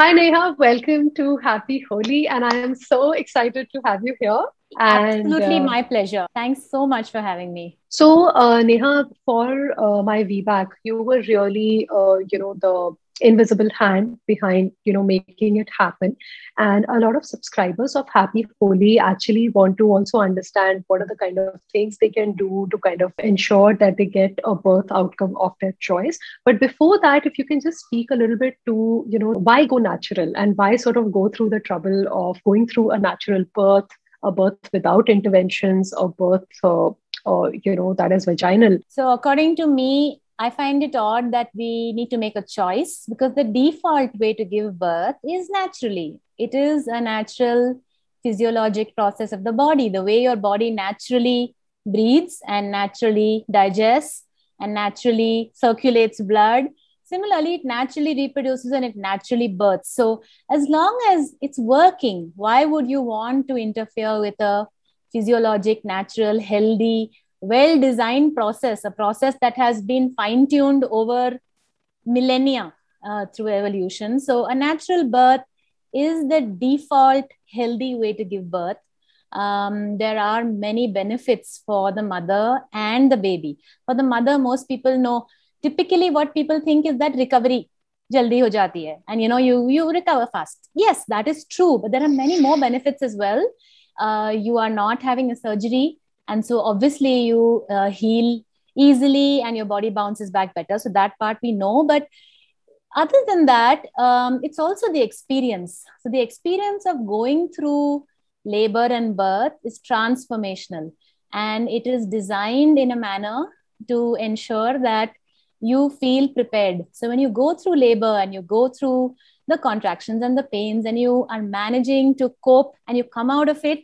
Hi, Neha. Welcome to Happy Holi. And I am so excited to have you here. And, Absolutely, uh, my pleasure. Thanks so much for having me. So, uh, Neha, for uh, my VBAC, you were really, uh, you know, the invisible hand behind you know making it happen and a lot of subscribers of happy holy actually want to also understand what are the kind of things they can do to kind of ensure that they get a birth outcome of their choice but before that if you can just speak a little bit to you know why go natural and why sort of go through the trouble of going through a natural birth a birth without interventions or birth uh, or uh, you know that is vaginal so according to me I find it odd that we need to make a choice because the default way to give birth is naturally. It is a natural physiologic process of the body, the way your body naturally breathes and naturally digests and naturally circulates blood. Similarly, it naturally reproduces and it naturally births. So, as long as it's working, why would you want to interfere with a physiologic, natural, healthy well designed process, a process that has been fine tuned over millennia uh, through evolution. So, a natural birth is the default healthy way to give birth. Um, there are many benefits for the mother and the baby. For the mother, most people know typically what people think is that recovery jaldi ho jati hai and you know you you recover fast yes that is true but there are many more benefits as well uh, you are not having a surgery and so obviously you uh, heal easily and your body bounces back better so that part we know but other than that um, it's also the experience so the experience of going through labor and birth is transformational and it is designed in a manner to ensure that you feel prepared so when you go through labor and you go through the contractions and the pains and you are managing to cope and you come out of it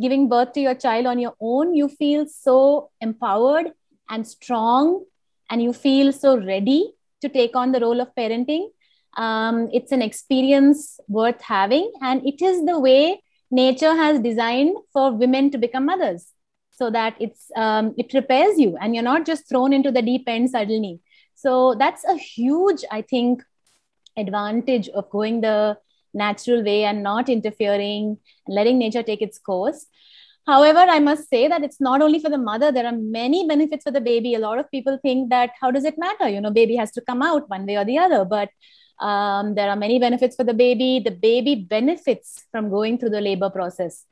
giving birth to your child on your own, you feel so empowered and strong, and you feel so ready to take on the role of parenting. Um, it's an experience worth having, and it is the way nature has designed for women to become mothers so that it's um, it prepares you and you're not just thrown into the deep end suddenly so that's a huge i think advantage of going the natural way and not interfering and letting nature take its course however i must say that it's not only for the mother there are many benefits for the baby a lot of people think that how does it matter you know baby has to come out one way or the other but um, there are many benefits for the baby the baby benefits from going through the labor process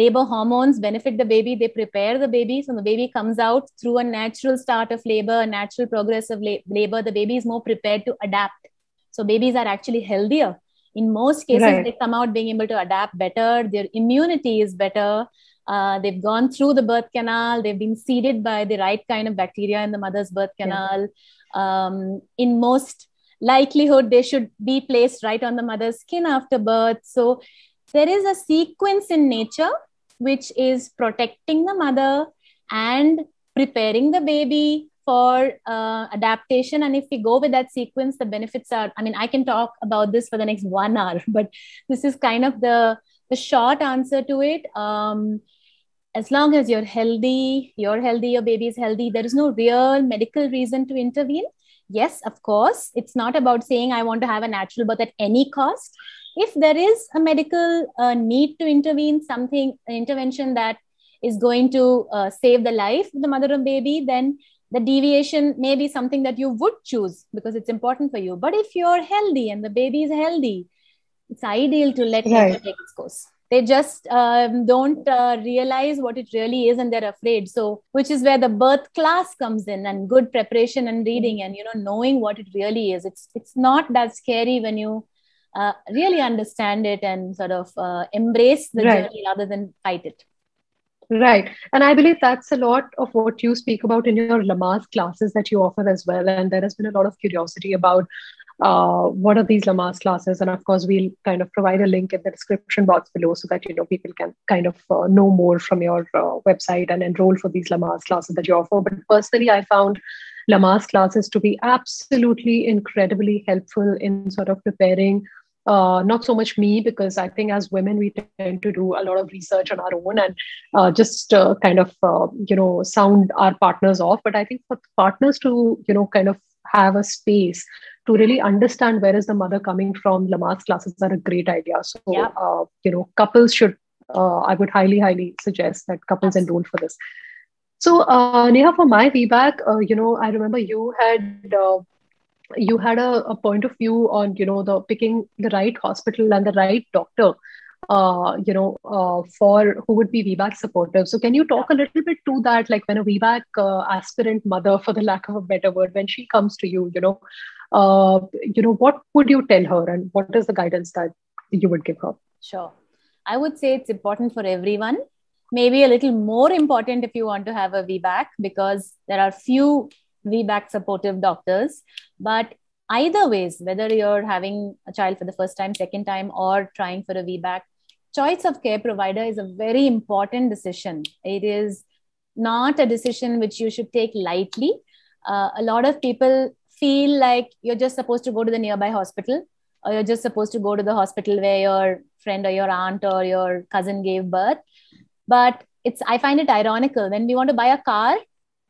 labor hormones benefit the baby they prepare the baby so the baby comes out through a natural start of labor a natural progress of labor the baby is more prepared to adapt so babies are actually healthier in most cases right. they come out being able to adapt better their immunity is better uh, they've gone through the birth canal they've been seeded by the right kind of bacteria in the mother's birth canal yeah. um, in most likelihood they should be placed right on the mother's skin after birth so there is a sequence in nature which is protecting the mother and preparing the baby for uh, adaptation and if we go with that sequence the benefits are i mean i can talk about this for the next one hour but this is kind of the the short answer to it um, as long as you're healthy you're healthy your baby is healthy there is no real medical reason to intervene yes of course it's not about saying i want to have a natural birth at any cost if there is a medical uh, need to intervene something an intervention that is going to uh, save the life of the mother and baby then the deviation may be something that you would choose because it's important for you but if you're healthy and the baby is healthy it's ideal to let right. nature take its course they just um, don't uh, realize what it really is and they're afraid so which is where the birth class comes in and good preparation and reading and you know knowing what it really is it's it's not that scary when you uh, really understand it and sort of uh, embrace the right. journey rather than fight it Right. And I believe that's a lot of what you speak about in your lamas classes that you offer as well. And there has been a lot of curiosity about uh, what are these lamas classes? And of course, we'll kind of provide a link in the description box below so that you know people can kind of uh, know more from your uh, website and enroll for these lamas classes that you offer. But personally, I found lamas classes to be absolutely incredibly helpful in sort of preparing uh, not so much me because I think as women we tend to do a lot of research on our own and uh, just uh, kind of uh, you know sound our partners off. But I think for partners to you know kind of have a space to really understand where is the mother coming from, Lamar's classes are a great idea. So yeah. Uh, you know couples should uh, I would highly highly suggest that couples enroll for this. So Neha, for my feedback, you know I remember you had you had a, a, point of view on you know the picking the right hospital and the right doctor uh, you know uh, for who would be vbac supportive so can you talk a little bit to that like when a vbac uh, aspirant mother for the lack of a better word when she comes to you you know uh, you know what would you tell her and what is the guidance that you would give her sure i would say it's important for everyone maybe a little more important if you want to have a vbac because there are few V back supportive doctors. But either ways, whether you're having a child for the first time, second time, or trying for a VBAC, choice of care provider is a very important decision. It is not a decision which you should take lightly. Uh, a lot of people feel like you're just supposed to go to the nearby hospital, or you're just supposed to go to the hospital where your friend or your aunt or your cousin gave birth. But it's I find it ironical when we want to buy a car,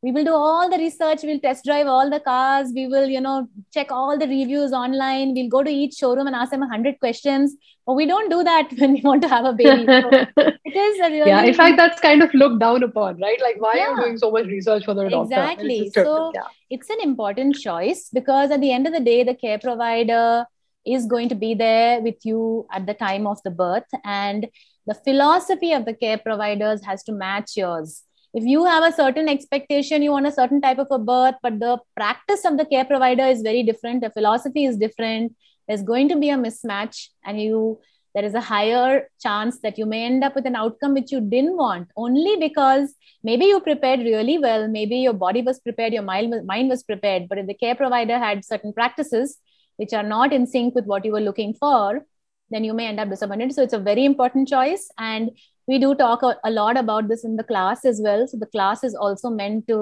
we will do all the research we'll test drive all the cars we will you know check all the reviews online we'll go to each showroom and ask them 100 questions but we don't do that when we want to have a baby so it is a really yeah in fact that's kind of looked down upon right like why yeah. are you doing so much research for the doctor exactly it's so yeah. it's an important choice because at the end of the day the care provider is going to be there with you at the time of the birth and the philosophy of the care providers has to match yours if you have a certain expectation you want a certain type of a birth but the practice of the care provider is very different the philosophy is different there's going to be a mismatch and you there is a higher chance that you may end up with an outcome which you didn't want only because maybe you prepared really well maybe your body was prepared your mind was, mind was prepared but if the care provider had certain practices which are not in sync with what you were looking for then you may end up disappointed so it's a very important choice and we do talk a, lot about this in the class as well so the class is also meant to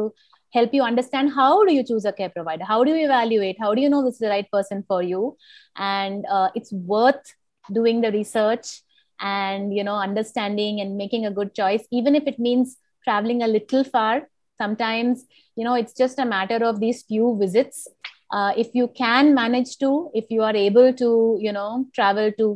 help you understand how do you choose a care provider how do you evaluate how do you know this is the right person for you and uh, it's worth doing the research and you know understanding and making a good choice even if it means traveling a little far sometimes you know it's just a matter of these few visits uh, if you can manage to if you are able to you know travel to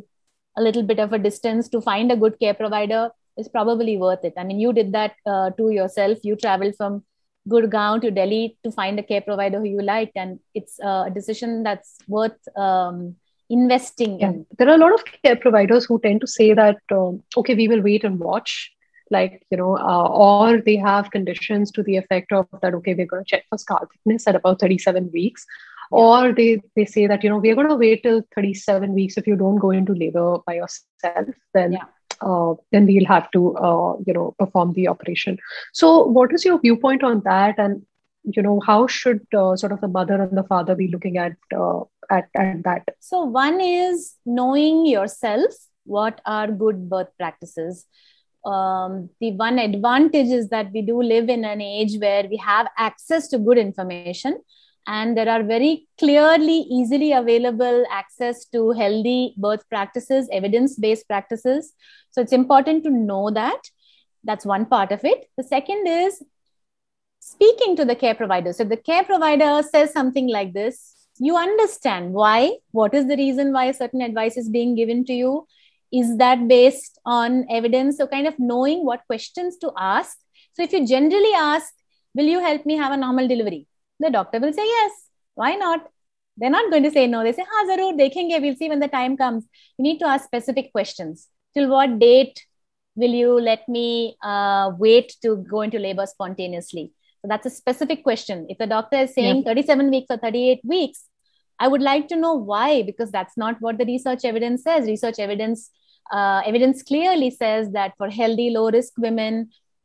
a little bit of a distance to find a good care provider is probably worth it. I mean, you did that uh, to yourself. You traveled from Gurgaon to Delhi to find a care provider who you liked, and it's uh, a decision that's worth um, investing yeah. in. There are a lot of care providers who tend to say that, um, okay, we will wait and watch. Like, you know, uh, or they have conditions to the effect of that, okay, we're going to check for scar thickness at about 37 weeks. Or they, they say that, you know, we're going to wait till 37 weeks. If you don't go into labor by yourself, then yeah uh, then we'll have to uh, you know perform the operation so what is your viewpoint on that and you know how should uh, sort of the mother and the father be looking at uh, at, at that so one is knowing yourself what are good birth practices um, the one advantage is that we do live in an age where we have access to good information and there are very clearly easily available access to healthy birth practices evidence based practices so it's important to know that that's one part of it the second is speaking to the care provider so if the care provider says something like this you understand why what is the reason why certain advice is being given to you is that based on evidence so kind of knowing what questions to ask so if you generally ask will you help me have a normal delivery the doctor will say yes why not they're not going to say no they say ha zarur dekhenge we'll see when the time comes you need to ask specific questions till what date will you let me uh, wait to go into labor spontaneously so that's a specific question if the doctor is saying yeah. 37 weeks or 38 weeks i would like to know why because that's not what the research evidence says research evidence uh, evidence clearly says that for healthy low risk women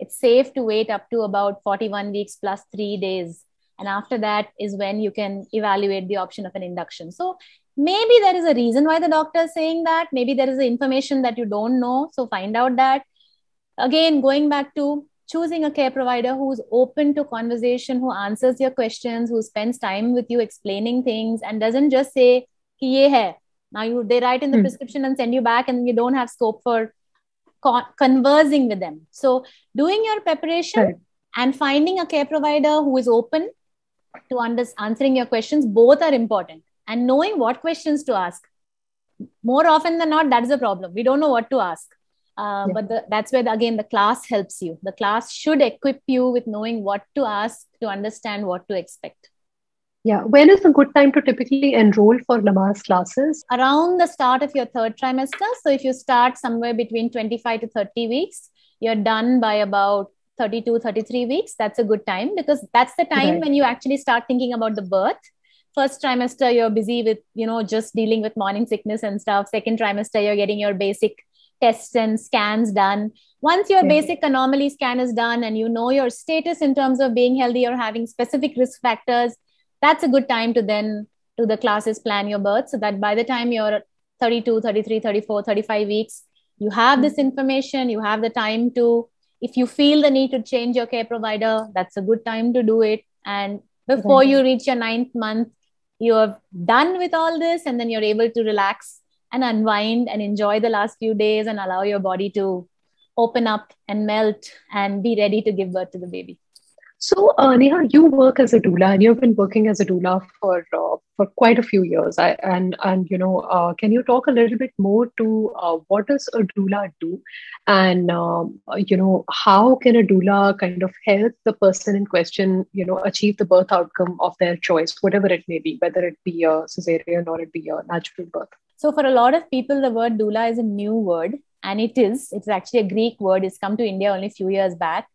it's safe to wait up to about 41 weeks plus 3 days and after that is when you can evaluate the option of an induction so maybe there is a reason why the doctor is saying that maybe there is information that you don't know so find out that again going back to choosing a care provider who's open to conversation who answers your questions who spends time with you explaining things and doesn't just say Ki ye hai. now you they write in the hmm. prescription and send you back and you don't have scope for con- conversing with them so doing your preparation right. and finding a care provider who is open to under- answering your questions both are important and knowing what questions to ask more often than not that is a problem we don't know what to ask uh, yeah. but the, that's where the, again the class helps you the class should equip you with knowing what to ask to understand what to expect yeah when is a good time to typically enroll for lamas classes around the start of your third trimester so if you start somewhere between 25 to 30 weeks you're done by about 32 33 weeks that's a good time because that's the time right. when you actually start thinking about the birth first trimester you're busy with you know just dealing with morning sickness and stuff second trimester you're getting your basic tests and scans done once your yeah. basic anomaly scan is done and you know your status in terms of being healthy or having specific risk factors that's a good time to then do the classes plan your birth so that by the time you're 32 33 34 35 weeks you have this hmm. information you have the time to if you feel the need to change your care provider, that's a good time to do it. And before you reach your ninth month, you're done with all this, and then you're able to relax and unwind and enjoy the last few days and allow your body to open up and melt and be ready to give birth to the baby. So, uh, Neha, you work as a doula, and you've been working as a doula for uh, for quite a few years. I, and and you know, uh, can you talk a little bit more to uh, what does a doula do, and um, you know, how can a doula kind of help the person in question, you know, achieve the birth outcome of their choice, whatever it may be, whether it be a cesarean or it be a natural birth. So, for a lot of people, the word doula is a new word, and it is. It's actually a Greek word. It's come to India only a few years back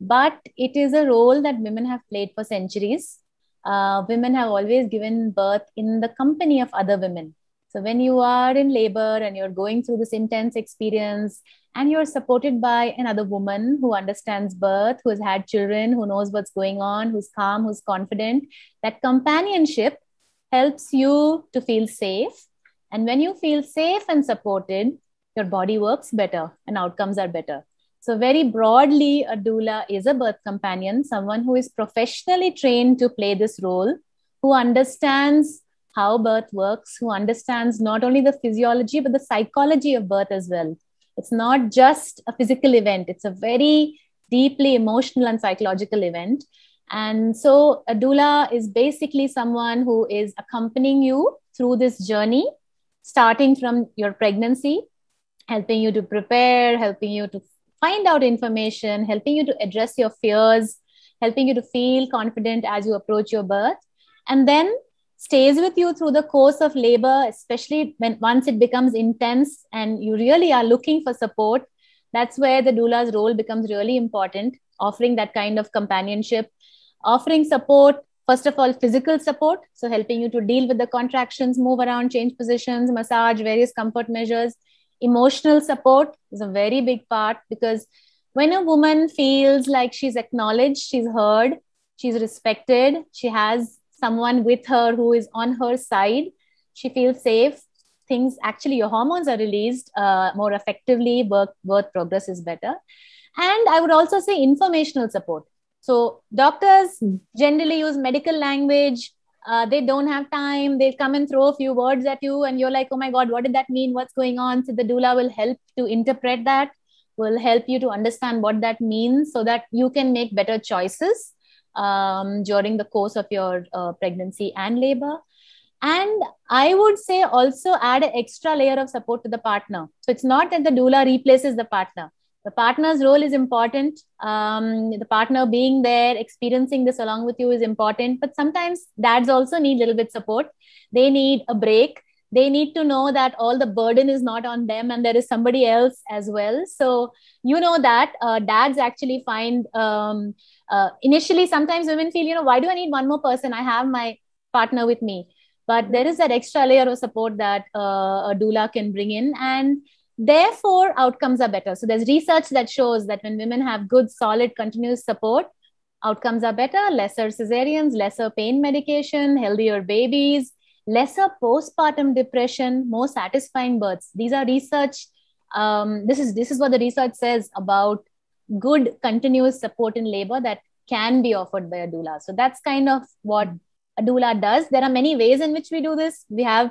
but it is a role that women have played for centuries. Uh, women have always given birth in the company of other women. So when you are in labor and you're going through this intense experience and you're supported by another woman who understands birth, who has had children, who knows what's going on, who's calm, who's confident, that companionship helps you to feel safe. And when you feel safe and supported, your body works better and outcomes are better. So, very broadly, a doula is a birth companion, someone who is professionally trained to play this role, who understands how birth works, who understands not only the physiology, but the psychology of birth as well. It's not just a physical event, it's a very deeply emotional and psychological event. And so, a doula is basically someone who is accompanying you through this journey, starting from your pregnancy, helping you to prepare, helping you to find out information, helping you to address your fears, helping you to feel confident as you approach your birth, and then stays with you through the course of labor, especially when once it becomes intense and you really are looking for support. That's where the doula's role becomes really important, offering that kind of companionship, offering support, first of all physical support so helping you to deal with the contractions move around change positions massage various comfort measures emotional support is a very big part because when a woman feels like she's acknowledged, she's heard, she's respected, she has someone with her who is on her side, she feels safe. Things actually, your hormones are released uh, more effectively, birth, birth progress is better. And I would also say informational support. So, doctors hmm. generally use medical language, uh, they don't have time they come and throw a few words at you and you're like oh my god what did that mean what's going on so the doula will help to interpret that will help you to understand what that means so that you can make better choices um, during the course of your uh, pregnancy and labor and i would say also add an extra layer of support to the partner so it's not that the doula replaces the partner the partner's role is important um, the partner being there experiencing this along with you is important but sometimes dads also need a little bit support they need a break they need to know that all the burden is not on them and there is somebody else as well so you know that uh, dads actually find um, uh, initially sometimes women feel you know why do i need one more person i have my partner with me but there is that extra layer of support that uh, a doula can bring in and Therefore, outcomes are better. So there's research that shows that when women have good, solid, continuous support, outcomes are better, lesser cesareans, lesser pain medication, healthier babies, lesser postpartum depression, more satisfying births. These are research. Um, this is this is what the research says about good continuous support in labor that can be offered by a doula. So that's kind of what a doula does. There are many ways in which we do this. We have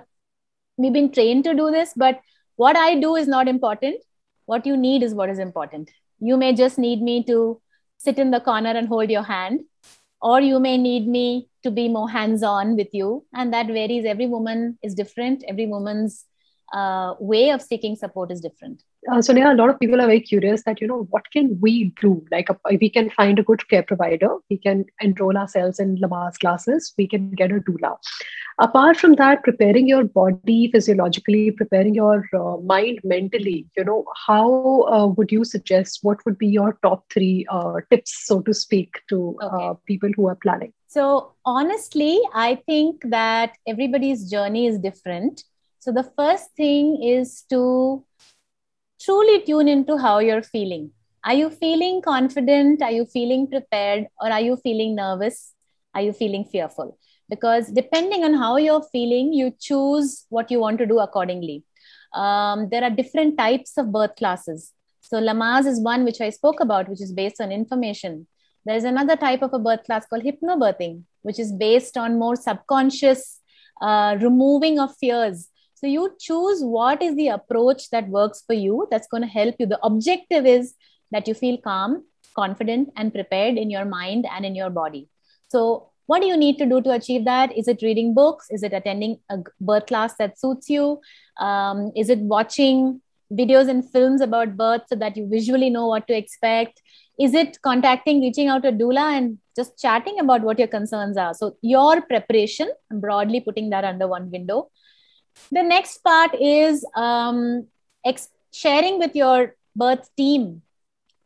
we've been trained to do this, but what I do is not important. What you need is what is important. You may just need me to sit in the corner and hold your hand, or you may need me to be more hands on with you. And that varies. Every woman is different, every woman's uh, way of seeking support is different. Uh, so Neha, a lot of people are very curious that you know what can we do? Like uh, we can find a good care provider, we can enroll ourselves in lamar's classes, we can get a doula apart from that preparing your body physiologically preparing your uh, mind mentally you know how uh, would you suggest what would be your top 3 uh, tips so to speak to uh, okay. people who are planning so honestly i think that everybody's journey is different so the first thing is to truly tune into how you're feeling are you feeling confident are you feeling prepared or are you feeling nervous are you feeling fearful because depending on how you're feeling you choose what you want to do accordingly um, there are different types of birth classes so lamas is one which i spoke about which is based on information there is another type of a birth class called hypnobirthing which is based on more subconscious uh, removing of fears so you choose what is the approach that works for you that's going to help you. The objective is that you feel calm, confident, and prepared in your mind and in your body. So what do you need to do to achieve that is it reading books is it attending a birth class that suits you um, is it watching videos and films about birth so that you visually know what to expect is it contacting reaching out to doula and just chatting about what your concerns are so your preparation I'm broadly putting that under one window the next part is um, ex- sharing with your birth team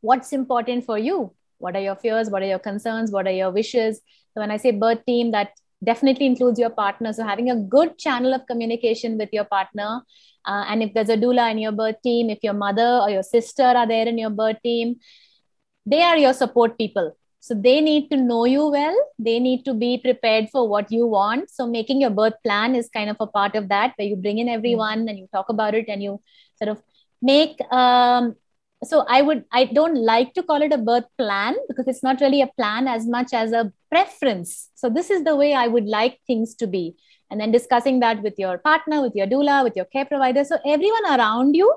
what's important for you what are your fears what are your concerns what are your wishes so when i say birth team that definitely includes your partner so having a good channel of communication with your partner uh, and if there's a doula in your birth team if your mother or your sister are there in your birth team they are your support people so they need to know you well they need to be prepared for what you want so making your birth plan is kind of a part of that where you bring in everyone and you talk about it and you sort of make um, so i would i don't like to call it a birth plan because it's not really a plan as much as a preference so this is the way i would like things to be and then discussing that with your partner with your doula with your care provider so everyone around you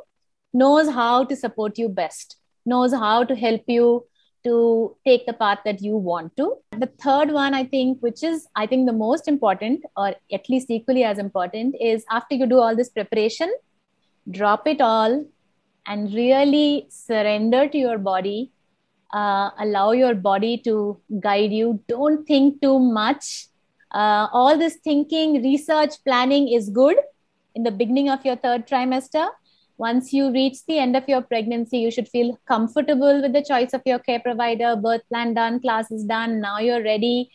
knows how to support you best knows how to help you to take the path that you want to the third one i think which is i think the most important or at least equally as important is after you do all this preparation drop it all and really surrender to your body. Uh, allow your body to guide you. Don't think too much. Uh, all this thinking, research, planning is good in the beginning of your third trimester. Once you reach the end of your pregnancy, you should feel comfortable with the choice of your care provider, birth plan done, classes done. Now you're ready.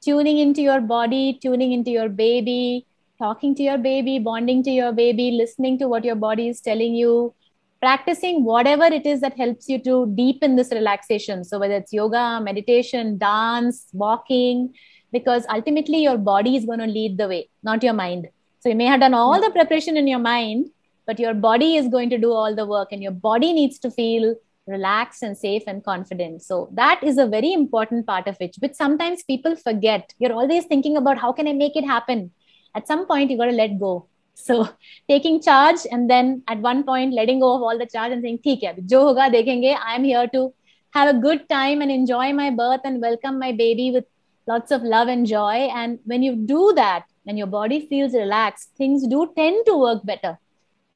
Tuning into your body, tuning into your baby, talking to your baby, bonding to your baby, listening to what your body is telling you, practicing whatever it is that helps you to deepen this relaxation. So, whether it's yoga, meditation, dance, walking, because ultimately your body is going to lead the way, not your mind. So, you may have done all the preparation in your mind, but your body is going to do all the work, and your body needs to feel relaxed and safe and confident. So, that is a very important part of it, which sometimes people forget. You're always thinking about how can I make it happen? At some point, you got to let go so taking charge and then at one point letting go of all the charge and saying dekhenge i am here to have a good time and enjoy my birth and welcome my baby with lots of love and joy and when you do that and your body feels relaxed things do tend to work better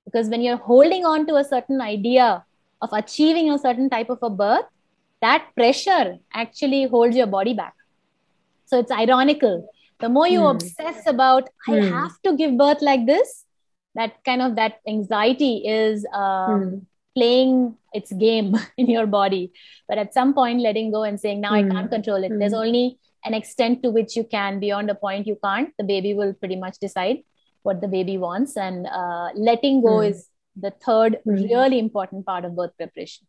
because when you're holding on to a certain idea of achieving a certain type of a birth that pressure actually holds your body back so it's ironical the more you mm. obsess about i hmm. have to give birth like this that kind of that anxiety is um, mm. playing its game in your body but at some point letting go and saying now i hmm. can't control it there's hmm. only an extent to which you can beyond a point you can't the baby will pretty much decide what the baby wants and uh, letting go is the third really important part of birth preparation